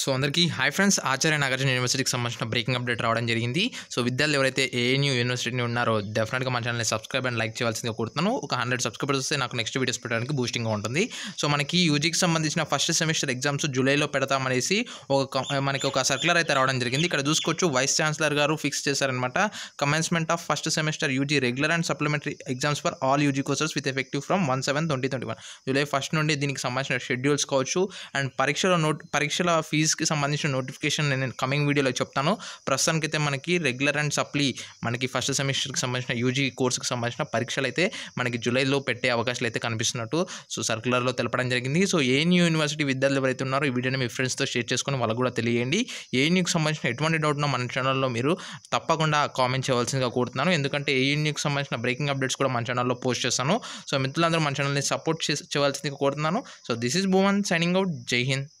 so అందరికీ hi friends ఆచార్య నాగార్జున యూనివర్సిటీకి సంబంధించిన బ్రేకింగ్ అప్డేట్ రావడం జరిగింది సో విద్యార్థులు ఎవరైతే ఏఎన్యూ యూనివర్సిటీ ఉన్నారో డెఫినెట్గా మన ఛానల్ని సబ్స్క్రైబ్ అండ్ లైక్ చేయాల్సిందిగా కోరుతున్నాను ఒక హండ్రెడ్ సబ్స్క్రైబర్స్ వస్తే నాకు నెక్స్ట్ వీడియోస్ పెట్టడానికి బూస్టింగ్గా ఉంటుంది సో మనకి యూజీకి సంబంధించిన ఫస్ట్ సెమిస్టర్ ఎగ్జామ్స్ జూలైలో పెడతామనేసి ఒక మనకి ఒక సర్క్యులర్ అయితే రావడం జరిగింది ఇక్కడ చూసుకోవచ్చు వైస్ ఛాన్సలర్ గారు ఫిక్స్ చేశారనమాట commencement of first semester UG regular and supplementary exams for all UG courses with effective from one seven twenty twenty one July first నుండి దీనికి సంబంధించిన షెడ్యూల్స్ కావచ్చు అండ్ పరీక్షల నోట్ పరీక్షల ఫీజు సర్వీస్కి సంబంధించిన నోటిఫికేషన్ నేను కమింగ్ వీడియోలో చెప్తాను ప్రస్తుతానికైతే మనకి రెగ్యులర్ అండ్ సప్లీ మనకి ఫస్ట్ సెమిస్టర్కి సంబంధించిన యూజీ కోర్సుకి సంబంధించిన పరీక్షలు అయితే మనకి జూలైలో పెట్టే అవకాశాలు అయితే కనిపిస్తున్నట్టు సో సర్కులర్లో తెలపడం జరిగింది సో ఏఎన్యూ యూనివర్సిటీ విద్యార్థులు ఎవరైతే ఉన్నారో ఈ వీడియోని మీ ఫ్రెండ్స్తో షేర్ చేసుకుని వాళ్ళకు కూడా తెలియండి ఏఎన్యూకి సంబంధించిన ఎటువంటి డౌట్ ఉన్నా మన ఛానల్లో మీరు తప్పకుండా కామెంట్ చేయవలసిందిగా కోరుతున్నాను ఎందుకంటే ఏఎన్యూకి సంబంధించిన బ్రేకింగ్ అప్డేట్స్ కూడా మన ఛానల్లో పోస్ట్ చేస్తాను సో మిత్రులందరూ మన ఛానల్ని సపోర్ట్ చేయవలసిందిగా కోరుతున్నాను so this is Bhuvan signing out జై హింద్